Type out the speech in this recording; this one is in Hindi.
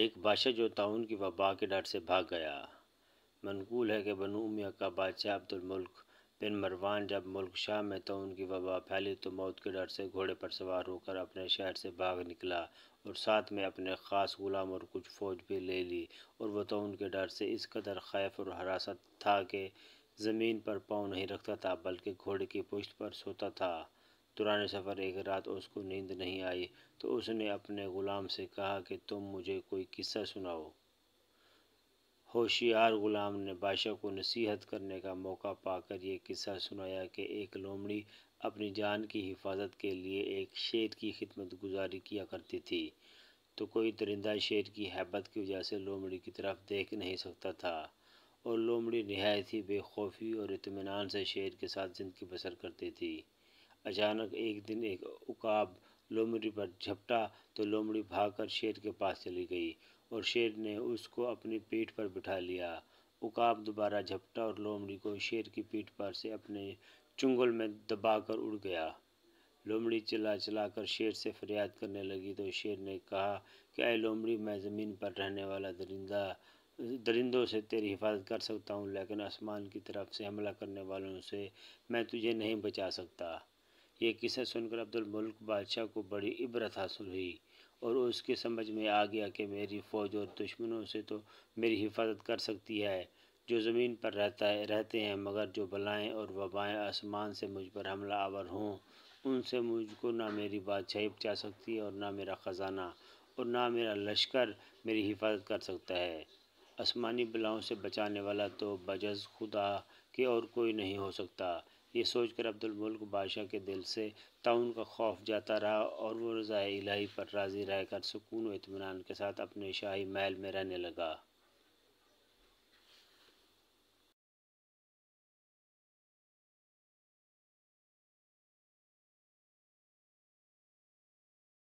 एक बादशाह जो ताउन की वबा के डर से भाग गया मनकूल है कि बनू उमिया का बादशाह अब्दुलमल्क बिन मरवान जब मुल्क शाह में तो की वबा फैली तो मौत के डर से घोड़े पर सवार होकर अपने शहर से भाग निकला और साथ में अपने ख़ास गुलाम और कुछ फ़ौज भी ले ली और वह तो के डर से इस कदर खैफ और हरासत था कि ज़मीन पर पाँव नहीं रखता था बल्कि घोड़े की पुश्त पर सोता था दुराने सफ़र एक रात उसको नींद नहीं आई तो उसने अपने ग़ुलाम से कहा कि तुम मुझे कोई किस्सा सुनाओ होशियार ग़ुलाम ने बादशाह को नसीहत करने का मौका पाकर यह किस्सा सुनाया कि एक लोमड़ी अपनी जान की हिफाजत के लिए एक शेर की खिदमत गुजारी किया करती थी तो कोई दरिंदा शेर की हैबत की वजह से लोमड़ी की तरफ देख नहीं सकता था और लोमड़ी नहायत ही बेखौफी और इतमान से शेर के साथ ज़िंदगी बसर करती थी अचानक एक दिन एक उकाब लोमड़ी पर झपटा तो लोमड़ी भागकर शेर के पास चली गई और शेर ने उसको अपनी पीठ पर बिठा लिया उकाब दोबारा झपटा और लोमड़ी को शेर की पीठ पर से अपने चुंगल में दबाकर उड़ गया लोमड़ी चिल्ला कर शेर से फरियाद करने लगी तो शेर ने कहा कि अ लोमड़ी मैं ज़मीन पर रहने वाला दरिंदा दरिंदों से तेरी हिफाजत कर सकता हूँ लेकिन आसमान की तरफ से हमला करने वालों से मैं तुझे नहीं बचा सकता ये किस्सा सुनकर अब्दुल मुल्क बादशाह को बड़ी इबरत हासिल हुई और उसके समझ में आ गया कि मेरी फ़ौज और दुश्मनों से तो मेरी हिफाजत कर सकती है जो ज़मीन पर रहता है रहते हैं मगर जो बलाएं और वबाएं आसमान से मुझ पर हमला आवर हों उनसे मुझको ना मेरी बादशाही बचा सकती है और ना मेरा ख़जाना और ना मेरा लश्कर मेरी हिफाजत कर सकता है आसमानी बलाओं से बचाने वाला तो बजज खुदा के और कोई नहीं हो सकता ये सोचकर मुल्क बादशाह के दिल से ताउन का खौफ जाता रहा और वो रज़ा इलाही पर राज़ी रहकर सुकून व इतमान के साथ अपने शाही महल में रहने लगा